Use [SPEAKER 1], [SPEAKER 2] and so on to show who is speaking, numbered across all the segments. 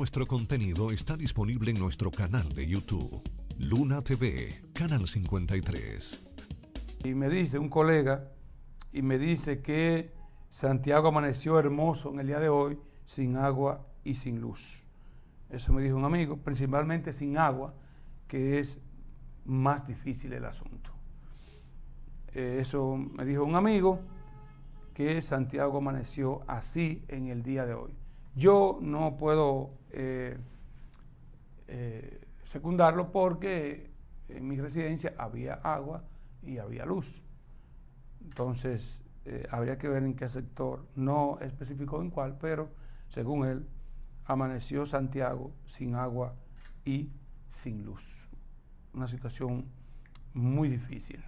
[SPEAKER 1] nuestro contenido está disponible en nuestro canal de YouTube, Luna TV, Canal 53. Y me dice un colega, y me dice que Santiago amaneció hermoso en el día de hoy, sin agua y sin luz. Eso me dijo un amigo, principalmente sin agua, que es más difícil el asunto. Eh, eso me dijo un amigo, que Santiago amaneció así en el día de hoy. Yo no puedo eh, eh, secundarlo porque en mi residencia había agua y había luz. Entonces, eh, habría que ver en qué sector, no especificó en cuál, pero según él, amaneció Santiago sin agua y sin luz. Una situación muy difícil.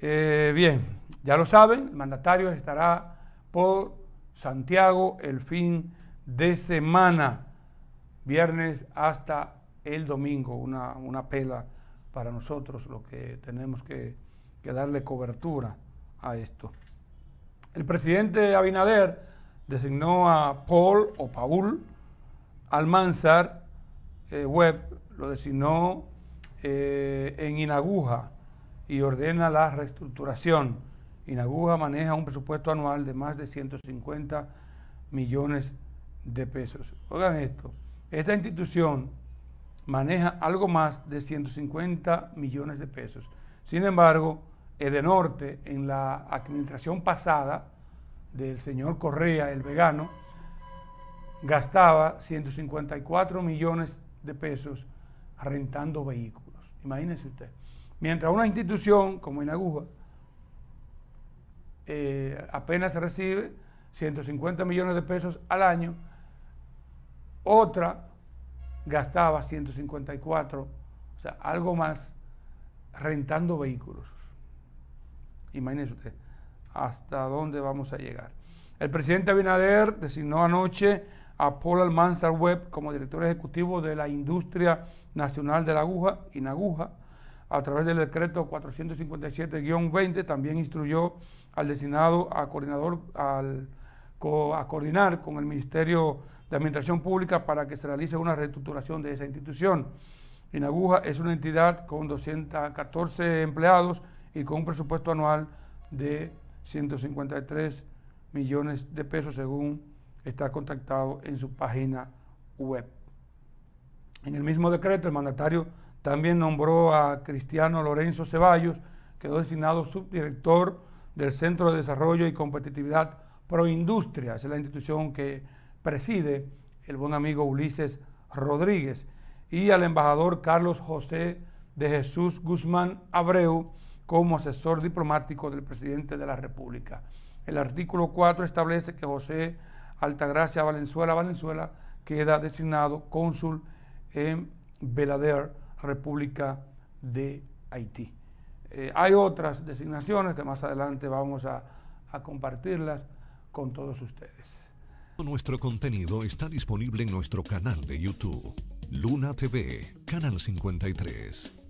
[SPEAKER 1] bien, ya lo saben, el mandatario estará por Santiago el fin de semana, viernes hasta el domingo, una, pela para nosotros lo que tenemos que, darle cobertura a esto. El presidente Abinader designó a Paul o Paul Almanzar eh, Webb, lo designó eh, en Inaguja y ordena la reestructuración Inaguja maneja un presupuesto anual de más de 150 millones de pesos. Oigan esto, esta institución maneja algo más de 150 millones de pesos. Sin embargo, Edenorte, en la administración pasada del señor Correa, el vegano, gastaba 154 millones de pesos rentando vehículos. Imagínense usted. Mientras una institución como Inaguja eh, apenas recibe 150 millones de pesos al año, otra gastaba 154, o sea, algo más rentando vehículos. Imagínense usted hasta dónde vamos a llegar. El presidente Abinader designó anoche a Paul Almanzar Webb como director ejecutivo de la Industria Nacional de la Aguja, INAGUJA, a través del decreto 457-20, también instruyó al designado a, coordinador, al, a coordinar con el Ministerio de Administración Pública para que se realice una reestructuración de esa institución. Inaguja es una entidad con 214 empleados y con un presupuesto anual de 153 millones de pesos según está contactado en su página web. En el mismo decreto, el mandatario también nombró a Cristiano Lorenzo Ceballos, quedó designado subdirector del Centro de Desarrollo y Competitividad Proindustria, es la institución que preside el buen amigo Ulises Rodríguez, y al embajador Carlos José de Jesús Guzmán Abreu como asesor diplomático del presidente de la República. El artículo 4 establece que José Altagracia Valenzuela Valenzuela queda designado cónsul en Belader República de Haití. Eh, hay otras designaciones que más adelante vamos a, a compartirlas con todos ustedes. Nuestro contenido está disponible en nuestro canal de YouTube, Luna TV, Canal 53.